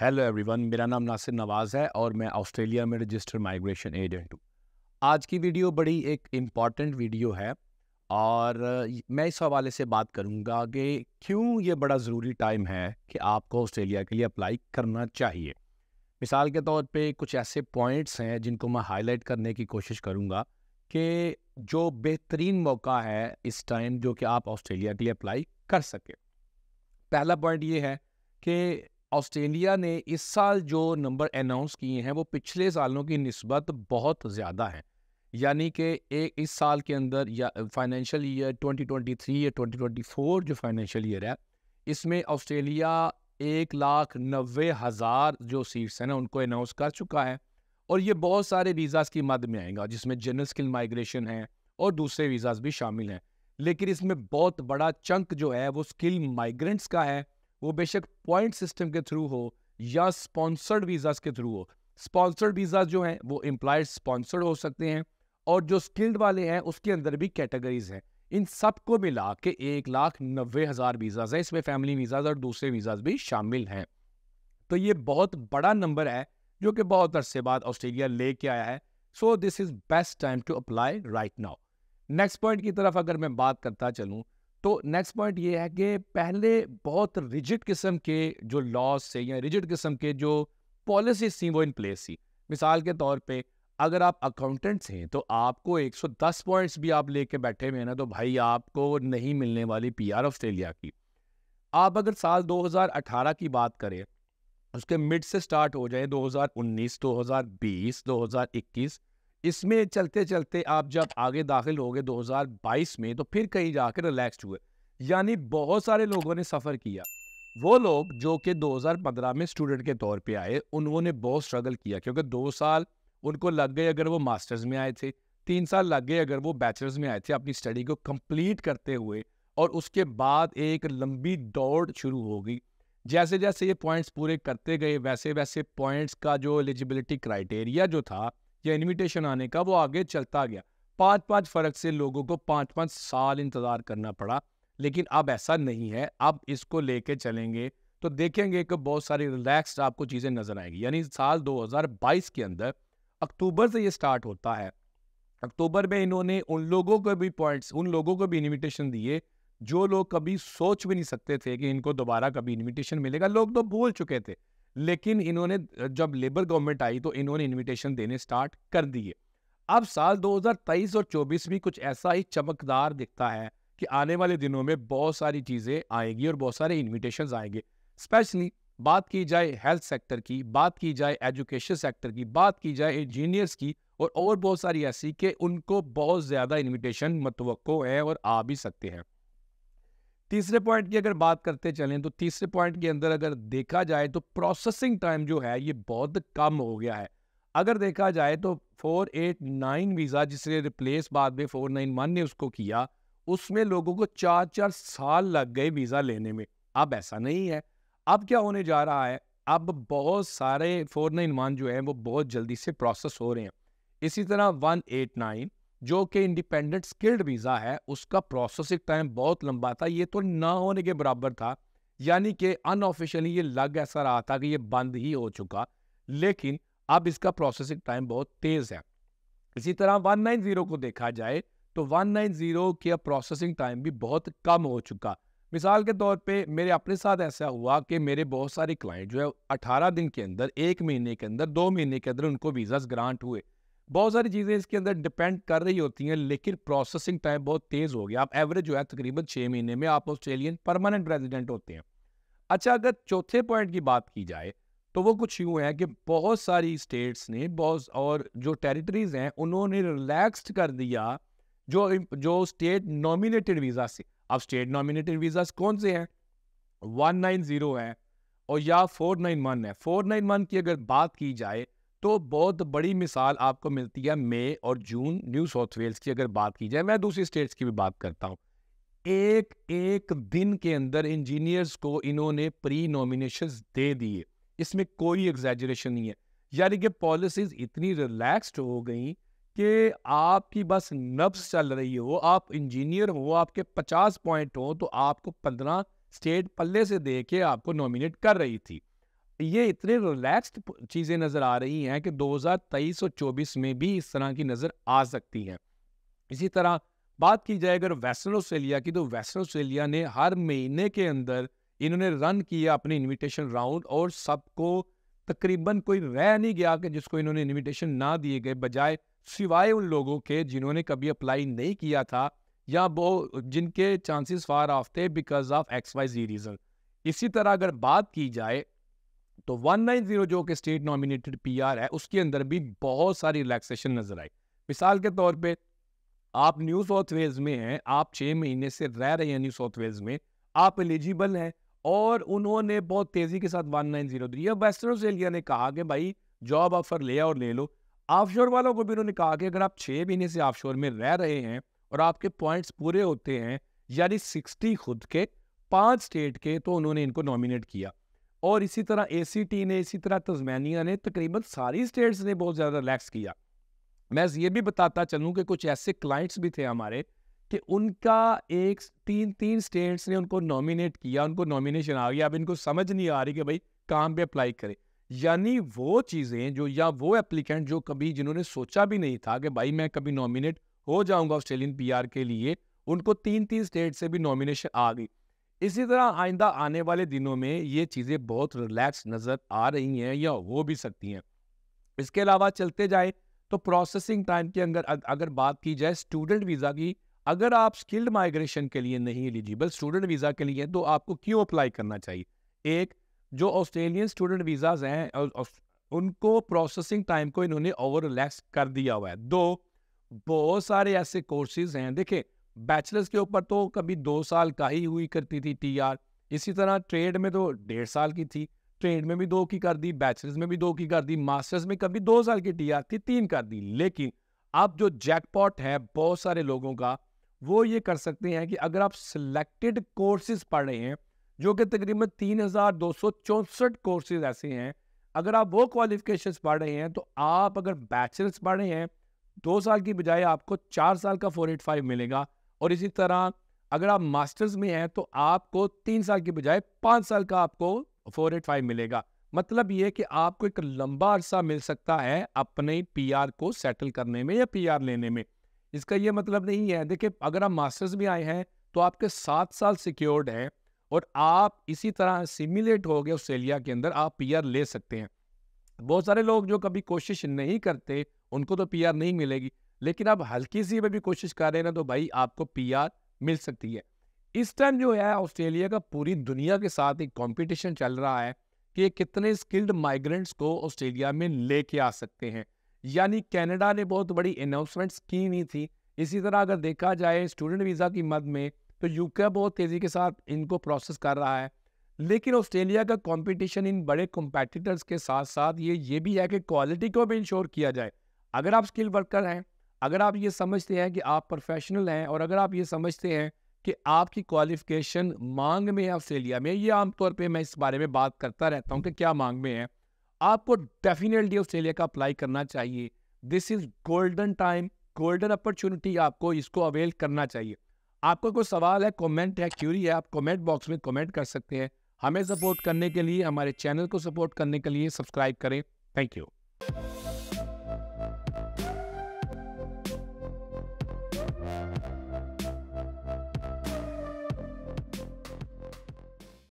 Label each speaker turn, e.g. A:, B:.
A: hello everyone मेरा नाम नासिर नवाज़ है और मैं ऑस्ट्रेलिया में रजिस्टर माइग्रेशन एजेंट हूँ आज की वीडियो बड़ी एक इम्पॉर्टेंट वीडियो है और मैं इस हवाले से बात करूँगा कि क्यों ये बड़ा ज़रूरी टाइम है कि आपको ऑस्ट्रेलिया के लिए अप्लाई करना चाहिए मिसाल के तौर पे कुछ ऐसे पॉइंट्स हैं जिनको मैं हाईलाइट करने की कोशिश करूँगा कि जो बेहतरीन मौका है इस टाइम जो कि आप ऑस्ट्रेलिया के लिए अप्लाई कर सकें पहला पॉइंट ये है कि ऑस्ट्रेलिया ने इस साल जो नंबर अनाउंस किए हैं वो पिछले सालों की नस्बत बहुत ज़्यादा है यानी कि एक इस साल के अंदर या फाइनेंशियल ईयर 2023 या 2024 जो फाइनेंशियल ईयर है इसमें ऑस्ट्रेलिया एक लाख नबे हज़ार जो सीट्स हैं ना उनको अनाउंस कर चुका है और ये बहुत सारे वीज़ाज़ की मद में आएगा जिसमें जनरल स्किल माइग्रेशन है और दूसरे वीज़ाज़ भी शामिल हैं लेकिन इसमें बहुत बड़ा चंक जो है वो स्किल माइग्रेंट्स का है वो बेशक पॉइंट सिस्टम के थ्रू हो या स्पॉन्सर्ड वीज़ाज के थ्रू हो स्पॉन्सर्ड वीज़ा जो हैं वो एम्प्लॉयड स्पॉन्सर्ड हो सकते हैं और जो स्किल्ड वाले हैं उसके अंदर भी कैटेगरीज हैं इन सब को मिला के एक लाख नब्बे हज़ार वीज़ाज हैं इसमें फैमिली वीज़ाज और दूसरे वीज़ाज भी शामिल हैं तो ये बहुत बड़ा नंबर है जो कि बहुत अरसे बाद ऑस्ट्रेलिया लेके आया है so this is best time to apply right now next point की तरफ अगर मैं बात करता चलूँ तो नेक्स्ट पॉइंट ये है कि पहले बहुत रिजिड किस्म के जो लॉस थे या रिजिड किस्म के जो पॉलिसीज थी वो इन प्लेस थी मिसाल के तौर पे अगर आप अकाउंटेंट्स हैं तो आपको 110 पॉइंट्स भी आप लेके बैठे हुए हैं ना तो भाई आपको नहीं मिलने वाली पी आर ऑस्ट्रेलिया की आप अगर साल 2018 की बात करें उसके मिड से स्टार्ट हो जाए 2019, 2020, 2021 इसमें चलते चलते आप जब आगे दाखिल हो गए 2022 में तो फिर कहीं जाकर रिलैक्सड हुए यानी बहुत सारे लोगों ने सफ़र किया वो लोग जो कि 2015 में स्टूडेंट के तौर पे आए उन्होंने बहुत स्ट्रगल किया क्योंकि दो साल उनको लग गए अगर वो मास्टर्स में आए थे तीन साल लग गए अगर वो बैचलर्स में आए थे अपनी स्टडी को कंप्लीट करते हुए और उसके बाद एक लंबी दौड़ शुरू होगी जैसे जैसे ये पॉइंट्स पूरे करते गए वैसे वैसे पॉइंट्स का जो एलिजिबिलिटी क्राइटेरिया जो था या इन्विटेशन आने का वो आगे चलता गया पांच पांच फ़र्क से लोगों को पांच पांच साल इंतज़ार करना पड़ा लेकिन अब ऐसा नहीं है अब इसको लेके चलेंगे तो देखेंगे कि बहुत सारी रिलैक्स आपको चीज़ें नज़र आएगी यानी साल 2022 के अंदर अक्टूबर से ये स्टार्ट होता है अक्टूबर में इन्होंने उन लोगों को भी पॉइंट्स उन लोगों को भी इन्विटेशन दिए जो लोग कभी सोच भी नहीं सकते थे कि इनको दोबारा कभी इन्विटेशन मिलेगा लोग तो भूल चुके थे लेकिन इन्होंने जब लेबर गवर्नमेंट आई तो इन्होंने इन्विटेशन देने स्टार्ट कर दिए अब साल 2023 और 24 भी कुछ ऐसा ही चमकदार दिखता है कि आने वाले दिनों में बहुत सारी चीज़ें आएंगी और बहुत सारे इन्विटेशन आएंगे स्पेशली बात की जाए हेल्थ सेक्टर की बात की जाए एजुकेशन सेक्टर की बात की जाए इंजीनियर्स की और और बहुत सारी ऐसी कि उनको बहुत ज़्यादा इन्विटेशन मतवक़ो है और आ भी सकते हैं तीसरे पॉइंट की अगर बात करते चलें तो तीसरे पॉइंट के अंदर अगर देखा जाए तो प्रोसेसिंग टाइम जो है ये बहुत कम हो गया है अगर देखा जाए तो 489 वीज़ा जिसने रिप्लेस बाद में 491 ने उसको किया उसमें लोगों को चार चार साल लग गए वीज़ा लेने में अब ऐसा नहीं है अब क्या होने जा रहा है अब बहुत सारे 491 जो हैं वो बहुत जल्दी से प्रोसेस हो रहे हैं इसी तरह 189 जो कि इंडिपेंडेंट स्किल्ड वीज़ा है उसका प्रोसेसिंग टाइम बहुत लंबा था ये तो ना होने के बराबर था यानी कि अनऑफिशियली ये लग ऐसा रहा था कि ये बंद ही हो चुका लेकिन अब इसका प्रोसेसिंग टाइम बहुत तेज़ है इसी तरह 190 को देखा जाए तो 190 का प्रोसेसिंग टाइम भी बहुत कम हो चुका मिसाल के तौर पे मेरे अपने साथ ऐसा हुआ कि मेरे बहुत सारे क्लाइंट जो है 18 दिन के अंदर एक महीने के अंदर दो महीने के अंदर उनको वीज़ाज ग्रांट हुए बहुत सारी चीज़ें इसके अंदर डिपेंड कर रही होती हैं लेकिन प्रोसेसिंग टाइम बहुत तेज़ हो गया आप एवरेज जो है तकरीबन छः महीने में आप ऑस्ट्रेलियन परमानेंट रेजिडेंट होते हैं अच्छा अगर चौथे पॉइंट की बात की जाए तो वो कुछ यूँ है कि बहुत सारी स्टेट्स ने बहुत और जो टेरिटरीज हैं उन्होंने रिलैक्सड कर दिया जो जो स्टेट नॉमिनेटेड वीज़ा से अब स्टेट नॉमिनेटेड वीज़ा कौन से हैं वन नाइन ज़ीरो है और या फोर नाइन वन है फोर नाइन वन की अगर बात की जाए तो बहुत बड़ी मिसाल आपको मिलती है मई और जून न्यू साउथ वेल्स की अगर बात की जाए मैं दूसरी स्टेट्स की भी बात करता हूँ एक एक दिन के अंदर इंजीनियर्स को इन्होंने प्री नॉमिनेशन दे दिए इसमें कोई एग्जेजरेशन नहीं है यानी कि पॉलिसीज इतनी रिलैक्स्ड हो गई कि आपकी बस नब्स चल रही हो आप इंजीनियर हो आपके पचास पॉइंट हो तो आपको पंद्रह स्टेट पल्ले से दे के आपको नॉमिनेट कर रही थी ये इतने रिलैक्स्ड चीज़ें नज़र आ रही हैं कि 2023 और 24 में भी इस तरह की नज़र आ सकती है इसी तरह बात की जाए अगर वेस्टर्न ऑस्ट्रेलिया की तो वेस्टर्न ऑस्ट्रेलिया ने हर महीने के अंदर इन्होंने रन किया अपने इन्विटेशन राउंड और सबको तकरीबन कोई रह नहीं गया कि जिसको इन्होंने इन्विटेशन ना दिए गए बजाय सिवाय उन लोगों के जिन्होंने कभी अप्लाई नहीं किया था या वो जिनके चांसेस फार ऑफ थे because of X Y Z reason इसी तरह अगर बात की जाए तो 190 जो कि स्टेट नॉमिनेटेड पीआर है उसके अंदर भी बहुत सारी रिलैक्सेशन नजर आई मिसाल के तौर पे आप न्यू साउथ वेल्स में हैं आप छः महीने से रह रहे हैं न्यू साउथ वेल्स में आप एलिजिबल हैं और उन्होंने बहुत तेज़ी के साथ वन नाइन जीरो दिया वेस्टर्न ऑस्ट्रेलिया ने कहा कि भाई जॉब ऑफर ले और ले लो ऑफशोर वालों को भी उन्होंने कहा कि अगर आप छः महीने से ऑफशोर में रह रहे हैं और आपके पॉइंट्स पूरे होते हैं यानी सिक्सटी खुद के पांच स्टेट के तो उन्होंने इनको नॉमिनेट किया और इसी तरह ए सी टी ने इसी तरह तस्मैनिया ने तकरीबन सारी स्टेट्स ने बहुत ज़्यादा रिलैक्स किया मैं ये भी बताता चलूँ कि कुछ ऐसे क्लाइंट्स भी थे हमारे कि उनका एक तीन तीन स्टेट्स ने उनको नॉमिनेट किया उनको नॉमिनेशन आ गया अब इनको समझ नहीं आ रही कि भाई काम पे अप्लाई करें यानी वो चीज़ें जो या वो एप्लीकेंट जो कभी जिन्होंने सोचा भी नहीं था कि भाई मैं कभी नॉमिनेट हो जाऊंगा ऑस्ट्रेलियन पीआर के लिए उनको तीन तीन स्टेट से भी नॉमिनेशन आ गई इसी तरह आइंदा आने वाले दिनों में ये चीज़ें बहुत रिलैक्स नज़र आ रही हैं या हो भी सकती हैं इसके अलावा चलते जाए तो प्रोसेसिंग टाइम की अगर अगर बात की जाए स्टूडेंट वीज़ा की अगर आप स्किल्ड माइग्रेशन के लिए नहीं एलिजिबल स्टूडेंट वीज़ा के लिए तो आपको क्यों अप्लाई करना चाहिए एक जो ऑस्ट्रेलियन स्टूडेंट वीज़ाज हैं उनको प्रोसेसिंग टाइम को इन्होंने ओवर रिलैक्स कर दिया हुआ है दो बहुत सारे ऐसे कोर्सेज हैं देखें बैचलर्स के ऊपर तो कभी दो साल का ही हुई करती थी टी आर इसी तरह ट्रेड में तो डेढ़ साल की थी ट्रेड में भी दो की कर दी बैचलर्स में भी दो की कर दी मास्टर्स में कभी दो साल की टी आर थी तीन कर दी लेकिन अब जो जैकपॉट है बहुत सारे लोगों का वो ये कर सकते हैं कि अगर आप सिलेक्टेड कोर्सेज पढ़ रहे हैं जो कि तकरीबन तीन हज़ार दो सौ चौंसठ कोर्सेज ऐसे हैं अगर आप वो क्वालिफिकेशंस पढ़ रहे हैं तो आप अगर बैचलर्स पढ़ रहे हैं दो साल की बजाय आपको चार साल का फोर एट फाइव मिलेगा और इसी तरह अगर आप मास्टर्स में हैं तो आपको तीन साल के बजाय पाँच साल का आपको फोर एट फाइव मिलेगा मतलब ये कि आपको एक लंबा अरसा मिल सकता है अपने पीआर को सेटल करने में या पीआर लेने में इसका ये मतलब नहीं है देखिए अगर आप मास्टर्स में आए हैं तो आपके सात साल सिक्योर्ड हैं और आप इसी तरह सिमुलेट हो गए ऑस्ट्रेलिया के अंदर आप पी ले सकते हैं बहुत सारे लोग जो कभी कोशिश नहीं करते उनको तो पीआर नहीं मिलेगी लेकिन आप हल्की सी में भी कोशिश कर रहे हैं ना तो भाई आपको पी मिल सकती है इस टाइम जो है ऑस्ट्रेलिया का पूरी दुनिया के साथ एक कॉम्पिटिशन चल रहा है कि कितने स्किल्ड माइग्रेंट्स को ऑस्ट्रेलिया में लेके आ सकते हैं यानी कनाडा ने बहुत बड़ी अनाउंसमेंट्स की हुई थी इसी तरह अगर देखा जाए स्टूडेंट वीज़ा की मद में तो यूके बहुत तेज़ी के साथ इनको प्रोसेस कर रहा है लेकिन ऑस्ट्रेलिया का कंपटीशन इन बड़े कॉम्पिटिटर्स के साथ साथ ये ये भी है कि क्वालिटी को भी इंश्योर किया जाए अगर आप स्किल वर्कर हैं अगर आप ये समझते हैं कि आप प्रोफेशनल हैं और अगर आप ये समझते हैं कि आपकी क्वालिफिकेशन मांग में है ऑस्ट्रेलिया में ये आमतौर पे मैं इस बारे में बात करता रहता हूँ कि क्या मांग में है आपको डेफिनेटली ऑस्ट्रेलिया का अप्लाई करना चाहिए this is golden time golden opportunity आपको इसको अवेल करना चाहिए आपको कोई सवाल है कॉमेंट है क्यूरी है आप कॉमेंट बॉक्स में कॉमेंट कर सकते हैं हमें सपोर्ट करने के लिए हमारे चैनल को सपोर्ट करने के लिए सब्सक्राइब करें थैंक यू